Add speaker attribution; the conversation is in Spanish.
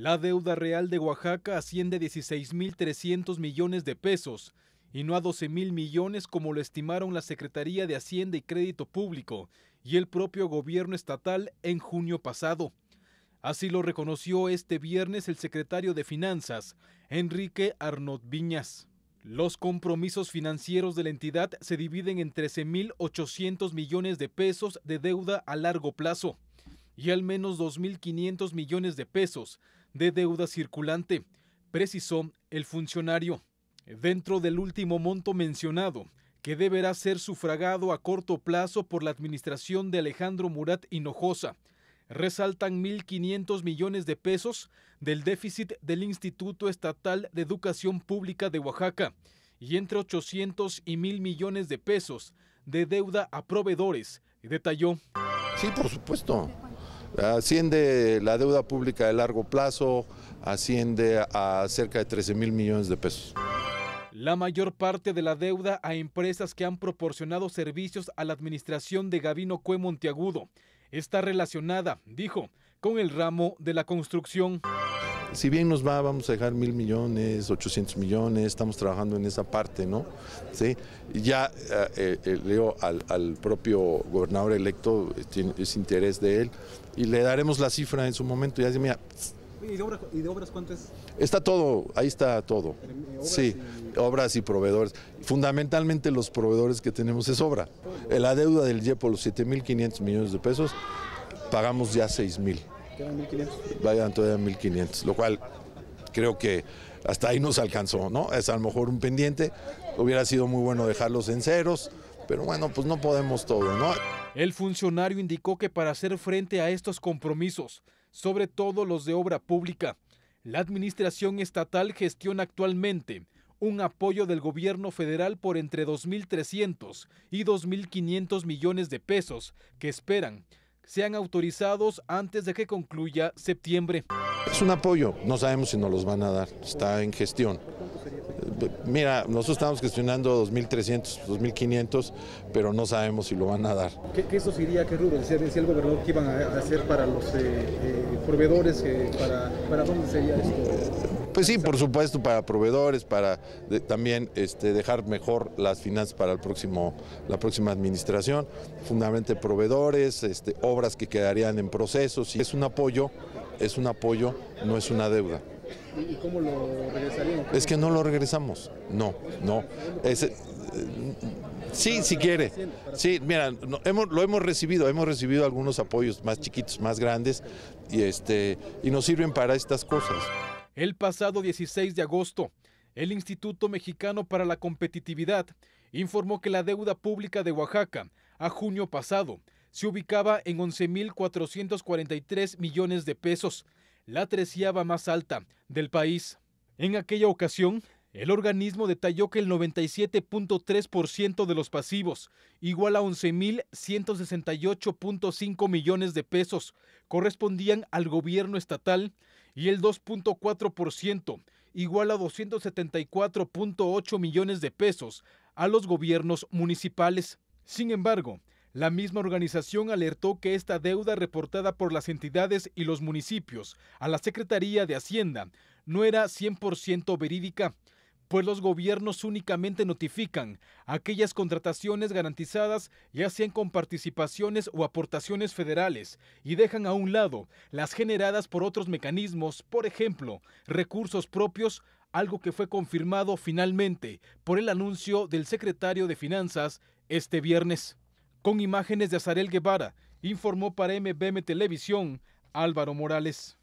Speaker 1: La deuda real de Oaxaca asciende a 16.300 millones de pesos y no a 12.000 millones como lo estimaron la Secretaría de Hacienda y Crédito Público y el propio gobierno estatal en junio pasado. Así lo reconoció este viernes el secretario de Finanzas, Enrique Arnott Viñas. Los compromisos financieros de la entidad se dividen en 13.800 millones de pesos de deuda a largo plazo, y al menos 2.500 millones de pesos de deuda circulante, precisó el funcionario. Dentro del último monto mencionado, que deberá ser sufragado a corto plazo por la administración de Alejandro Murat Hinojosa, resaltan 1.500 millones de pesos del déficit del Instituto Estatal de Educación Pública de Oaxaca y entre 800 y 1.000 millones de pesos de deuda a proveedores, detalló.
Speaker 2: Sí, por supuesto. Asciende la deuda pública de largo plazo, asciende a cerca de 13 mil millones de pesos.
Speaker 1: La mayor parte de la deuda a empresas que han proporcionado servicios a la administración de Gavino Cue Monteagudo está relacionada, dijo, con el ramo de la construcción
Speaker 2: si bien nos va, vamos a dejar mil millones, 800 millones, estamos trabajando en esa parte, ¿no? ¿Sí? Ya eh, eh, eh, leo al, propio gobernador electo, tiene, es interés de él, y le daremos la cifra en su momento, ya dice, mira...
Speaker 1: ¿Y de, obras cuánto
Speaker 2: Está todo, ahí está todo. sí, obras y proveedores. Fundamentalmente los proveedores que tenemos es obra. La deuda del YEPO, los 7.500 millones de pesos, pagamos ya 6.000.
Speaker 1: 1.500.
Speaker 2: Vayan todavía 1.500, lo cual creo que hasta ahí nos alcanzó, ¿no? Es a lo mejor un pendiente, hubiera sido muy bueno dejarlos en ceros, pero bueno, pues no podemos todo, ¿no?
Speaker 1: El funcionario indicó que para hacer frente a estos compromisos, sobre todo los de obra pública, la administración estatal gestiona actualmente un apoyo del gobierno federal por entre 2.300 y 2.500 millones de pesos que esperan sean autorizados antes de que concluya septiembre.
Speaker 2: Es un apoyo, no sabemos si nos los van a dar, está en gestión. Mira, nosotros estamos gestionando 2.300, 2.500, pero no sabemos si lo van a dar.
Speaker 1: ¿Qué, eso sería? ¿Qué rubro? Decía, el gobernador que iban a hacer para los eh, eh, proveedores, para, para, dónde sería esto?
Speaker 2: Pues sí, por supuesto, para proveedores, para también este, dejar mejor las finanzas para el próximo, la próxima administración, fundamentalmente proveedores, este, obras que quedarían en procesos. Es un apoyo, es un apoyo, no es una deuda.
Speaker 1: ¿Y cómo lo regresaríamos?
Speaker 2: Es que no lo regresamos, no, no. Eh, sí, si quiere. Sí, mira, lo hemos recibido, hemos recibido algunos apoyos más chiquitos, más grandes, y, este, y nos sirven para estas cosas.
Speaker 1: El pasado 16 de agosto, el Instituto Mexicano para la Competitividad informó que la deuda pública de Oaxaca a junio pasado se ubicaba en 11.443 millones de pesos, la treceava más alta del país. En aquella ocasión, el organismo detalló que el 97.3% de los pasivos, igual a 11.168.5 millones de pesos, correspondían al gobierno estatal y el 2.4%, igual a 274.8 millones de pesos a los gobiernos municipales. Sin embargo, la misma organización alertó que esta deuda reportada por las entidades y los municipios a la Secretaría de Hacienda no era 100% verídica, pues los gobiernos únicamente notifican aquellas contrataciones garantizadas ya sean con participaciones o aportaciones federales y dejan a un lado las generadas por otros mecanismos, por ejemplo, recursos propios, algo que fue confirmado finalmente por el anuncio del secretario de Finanzas este viernes. Con imágenes de Azarel Guevara, informó para MBM Televisión Álvaro Morales.